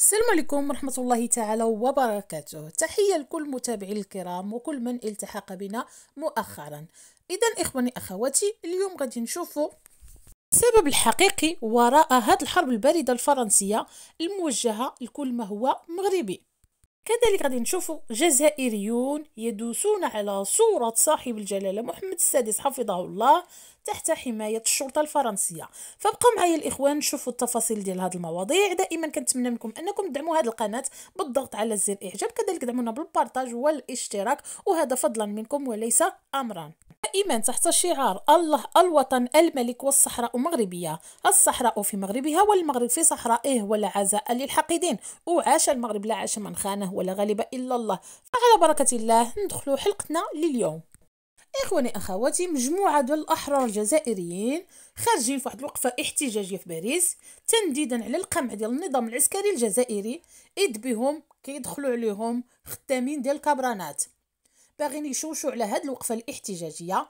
السلام عليكم ورحمة الله تعالى وبركاته تحية لكل متابعي الكرام وكل من التحق بنا مؤخرا إذا إخواني أخواتي اليوم غادي نشوفوا السبب الحقيقي وراء هذه الحرب الباردة الفرنسية الموجهة لكل ما هو مغربي كذلك غادي نشوفوا جزائريون يدوسون على صورة صاحب الجلالة محمد السادس حفظه الله تحت حماية الشرطة الفرنسية فابقوا معايا الإخوان نشوفوا التفاصيل ديال هذه المواضيع دائما كنتمنى منكم أنكم تدعموا هذه القناة بالضغط على زر إعجاب كذلك دعمونا بالبارتاج والاشتراك وهذا فضلا منكم وليس أمرا دائما تحت شعار الله الوطن الملك والصحراء مغربية الصحراء في مغربها والمغرب في صحرائه ولا عزاء للحاقدين وعاش المغرب لا عاش من خانه ولا غالب إلا الله على بركة الله ندخلوا حلقتنا لليوم اخواني اخواتي مجموعه ديال الاحرار الجزائريين خارجين في واحد الوقفه احتجاجيه في باريس تنديدا على القمع ديال النظام العسكري الجزائري اذ بهم كيدخلوا عليهم خدامين ديال الكبرانات باغيين يشوشوا على هاد الوقفه الاحتجاجيه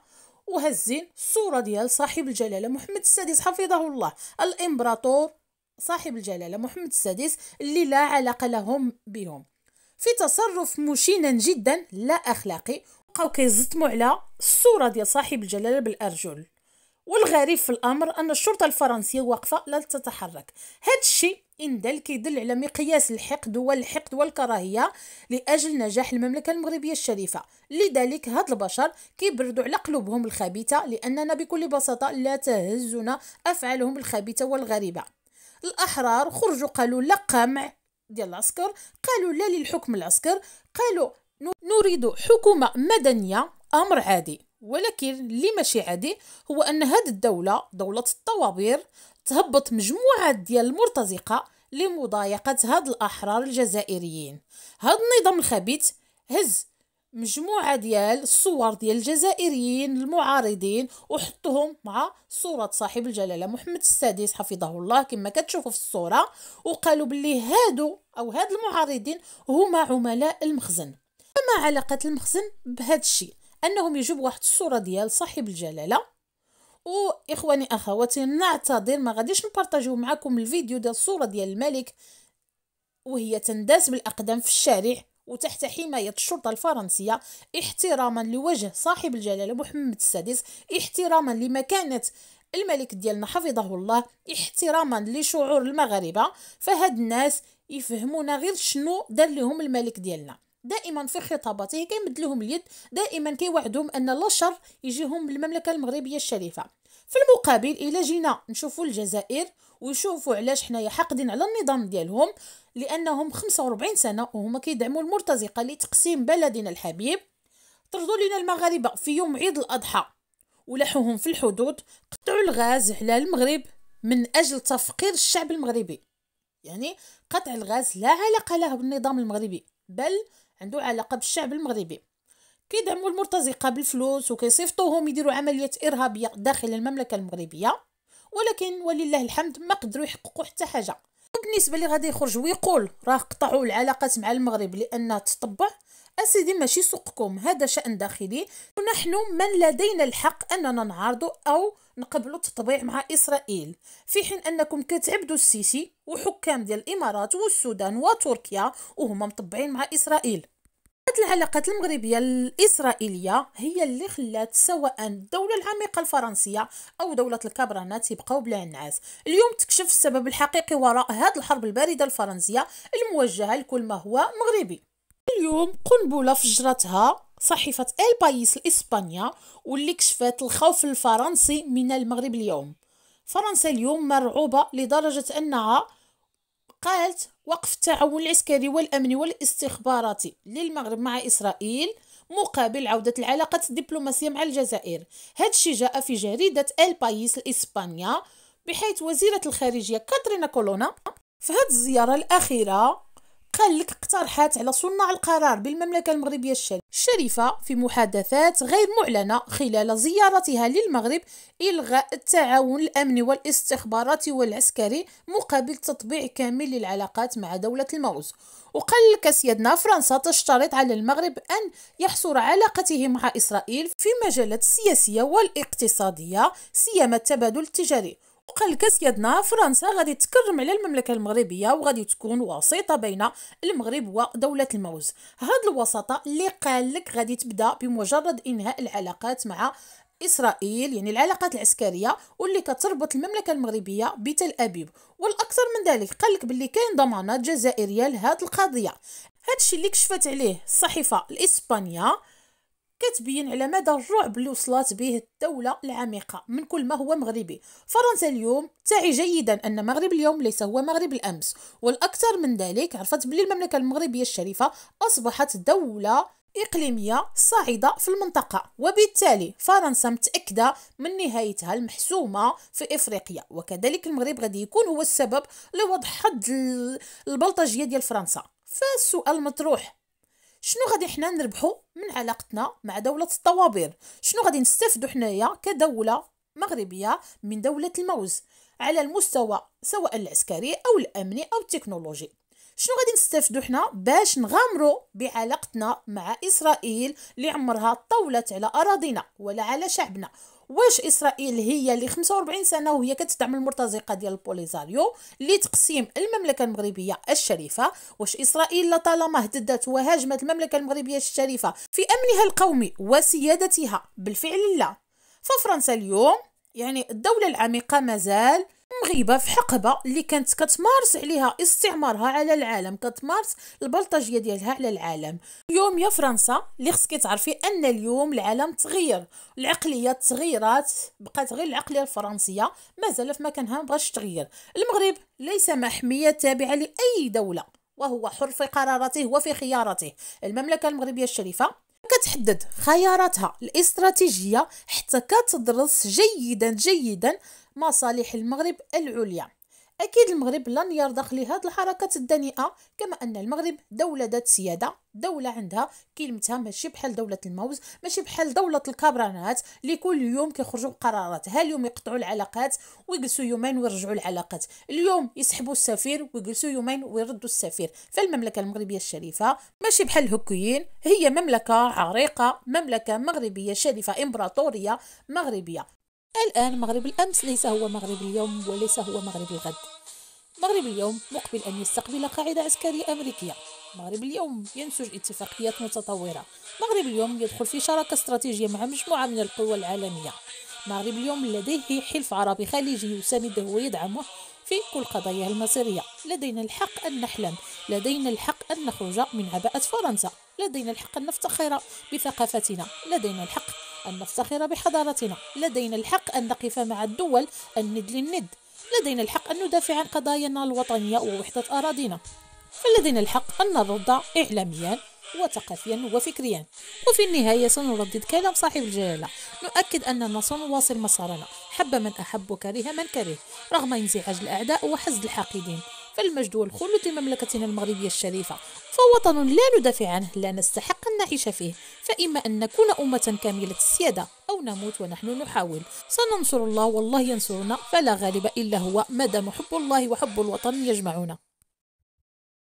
وهزين الصوره ديال صاحب الجلاله محمد السادس حفظه الله الامبراطور صاحب الجلاله محمد السادس اللي لا علاقه لهم بهم في تصرف مشينا جدا لا اخلاقي بقاو كيزطموا على الصوره ديال صاحب الجلاله بالارجل والغريب في الامر ان الشرطه الفرنسيه واقفه لا تتحرك هذا الشيء إن دل كيدل على مقياس الحقد والحقد والكراهية لأجل نجاح المملكة المغربية الشريفة لذلك هاد البشر كيبردوا على قلوبهم الخبيثة لأننا بكل بساطة لا تهزنا أفعالهم الخبيثة والغريبة الأحرار خرجوا قالوا لا قمع ديال العسكر قالوا لا للحكم العسكر قالوا نريد حكومة مدنية أمر عادي ولكن اللي ماشي عادي هو أن هاد الدولة دولة الطوابير تهبط مجموعة ديال المرتزقة لمضايقة هاد الأحرار الجزائريين هاد النظام الخبيث هز مجموعة ديال الصور ديال الجزائريين المعارضين وحطهم مع صورة صاحب الجلالة محمد السادس حفظه الله كما كتشوفوا في الصورة وقالوا باللي هادو أو هاد المعارضين هما عملاء المخزن فما علاقة المخزن بهاد الشيء أنهم يجيبوا واحد الصورة ديال صاحب الجلالة واخواني اخواتي نعتذر ما غاديش نبارطاجيو معكم الفيديو ديال الصوره ديال الملك وهي تنداس بالاقدام في الشارع وتحت حماية الشرطة الفرنسية احتراما لوجه صاحب الجلالة محمد السادس احتراما لمكانة الملك ديالنا حفظه الله احتراما لشعور المغاربة فهاد الناس يفهمونا غير شنو دار لهم الملك ديالنا دائما في خطاباته كيمدلهم اليد دائما كيوعدهم ان لا شر يجيهم المملكه المغربيه الشريفه في المقابل الا جينا نشوفوا الجزائر ويشوفوا علاش حنايا حاقدين على النظام ديالهم لانهم 45 سنه وهما كيدعموا المرتزقه لتقسيم بلدنا الحبيب طردوا لنا المغاربه في يوم عيد الاضحى ولحوهم في الحدود قطعوا الغاز على المغرب من اجل تفقير الشعب المغربي يعني قطع الغاز لا علاقه له بالنظام المغربي بل عنده علاقه بالشعب المغربي كيدعموا المرتزقه بالفلوس وكيصيفطوهم يديروا عمليات ارهابيه داخل المملكه المغربيه ولكن ولله الحمد ما قدروا يحققوا حتى حاجه وبالنسبه اللي غادي يخرج ويقول راه قطعوا العلاقات مع المغرب لان تطبع اسيدي ماشي سوقكم هذا شان داخلي ونحن من لدينا الحق اننا نعارضوا او نقبلوا التطبيع مع اسرائيل في حين انكم كتعبدوا السيسي وحكام ديال الامارات والسودان وتركيا وهما مطبعين مع اسرائيل هاد العلاقات المغربية الإسرائيلية هي اللي خلات سواء الدولة العميقة الفرنسية أو دولة الكبرانات يبقاو بلا نعاس اليوم تكشف السبب الحقيقي وراء هذه الحرب الباردة الفرنسية الموجهة لكل ما هو مغربي اليوم قنبلة فجرتها صحيفة البايس بايس الإسبانيا واللي كشفت الخوف الفرنسي من المغرب اليوم فرنسا اليوم مرعوبة لدرجة أنها قالت وقف التعاون العسكري والأمني والاستخباراتي للمغرب مع إسرائيل مقابل عودة العلاقات الدبلوماسية مع الجزائر هذا الشيء جاء في جريدة البايس الإسبانيا بحيث وزيرة الخارجية كاترينا كولونا في هذه الزيارة الأخيرة دخل لك اقترحات على صناع القرار بالمملكة المغربية الشريفة في محادثات غير معلنة خلال زيارتها للمغرب إلغاء التعاون الأمني والاستخباراتي والعسكري مقابل تطبيع كامل للعلاقات مع دولة الموز وقال لك سيدنا فرنسا تشترط على المغرب أن يحصر علاقته مع إسرائيل في مجالات السياسية والاقتصادية سيما التبادل التجاري وقال لك سيدنا فرنسا غادي تكرم على المملكة المغربية وغادي تكون وسيطة بين المغرب ودولة الموز هاد الوساطة اللي قال لك غادي تبدأ بمجرد إنهاء العلاقات مع اسرائيل يعني العلاقات العسكريه واللي كتربط المملكه المغربيه بتل ابيب والاكثر من ذلك قال لك باللي كاين ضمانات جزائريه لهاد القضيه هادشي اللي كشفت عليه الصحيفه الاسبانيه كتبين على مدى الرعب اللي وصلت به الدولة العميقة من كل ما هو مغربي فرنسا اليوم تعي جيدا أن مغرب اليوم ليس هو مغرب الأمس والأكثر من ذلك عرفت بلي المملكة المغربية الشريفة أصبحت دولة إقليمية صاعدة في المنطقة وبالتالي فرنسا متأكدة من نهايتها المحسومة في إفريقيا وكذلك المغرب غادي يكون هو السبب لوضع حد البلطجية ديال فرنسا فالسؤال المطروح شنو غادي حنا نربحو من علاقتنا مع دولة الطوابير شنو غادي نستافدو حنايا كدولة مغربية من دولة الموز على المستوى سواء العسكري أو الأمني أو التكنولوجي شنو غادي نستافدو حنا باش نغامرو بعلاقتنا مع اسرائيل اللي عمرها طولت على اراضينا ولا على شعبنا واش اسرائيل هي اللي 45 سنه وهي كتدعم المرتزقه ديال البوليزاريو لتقسيم المملكه المغربيه الشريفه واش اسرائيل لطالما هددت وهاجمت المملكه المغربيه الشريفه في امنها القومي وسيادتها بالفعل لا ففرنسا اليوم يعني الدوله العميقه مازال مغيبه في حقبه اللي كانت كتمارس عليها استعمارها على العالم كتمارس البلطجيه ديالها على العالم اليوم يا فرنسا اللي خصك تعرفي ان اليوم العالم تغير العقليه تغيرات بقات غير العقليه الفرنسيه مازال في مكانها مبغاش تغير المغرب ليس محميه تابعه لاي دوله وهو حر في قراراته وفي خياراته المملكه المغربيه الشريفه كتحدد خياراتها الاستراتيجيه حتى كتدرس جيدا جيدا مصالح المغرب العليا أكيد المغرب لن يرضخ لهذه الحركات الدنيئة كما أن المغرب دولة ذات سيادة دولة عندها كلمتها ماشي بحال دولة الموز ماشي بحال دولة الكبرانات اللي كل يوم كيخرجوا بقرارات ها اليوم يقطعوا العلاقات ويجلسوا يومين ويرجعوا العلاقات اليوم يسحبوا السفير ويجلسوا يومين ويردوا السفير فالمملكة المغربية الشريفة ماشي بحال الهكيين هي مملكة عريقة مملكة مغربية شريفة إمبراطورية مغربية الآن مغرب الأمس ليس هو مغرب اليوم وليس هو مغرب الغد مغرب اليوم مقبل أن يستقبل قاعدة عسكرية أمريكية مغرب اليوم ينسج اتفاقيات متطورة مغرب اليوم يدخل في شراكة استراتيجية مع مجموعة من القوى العالمية مغرب اليوم لديه حلف عربي خليجي يسانده ويدعمه في كل قضاياه المصيرية لدينا الحق أن نحلم لدينا الحق أن نخرج من عباءة فرنسا لدينا الحق أن نفتخر بثقافتنا لدينا الحق أن نفتخر بحضارتنا لدينا الحق أن نقف مع الدول الند للند لدينا الحق أن ندافع عن قضايانا الوطنية ووحدة أراضينا فلدينا الحق أن نرد إعلاميا وثقافيا وفكريا وفي النهاية سنردد كلام صاحب الجلالة نؤكد أننا سنواصل مسارنا حب من أحب وكره من كره رغم انزعاج الأعداء وحزد الحاقدين فالمجد والخلود لمملكتنا المغربية الشريفة فوطن لا ندافع عنه لا نستحق أن نعيش فيه فإما أن نكون أمة كاملة السيادة أو نموت ونحن نحاول سننصر الله والله ينصرنا فلا غالب إلا هو ما حب الله وحب الوطن يجمعنا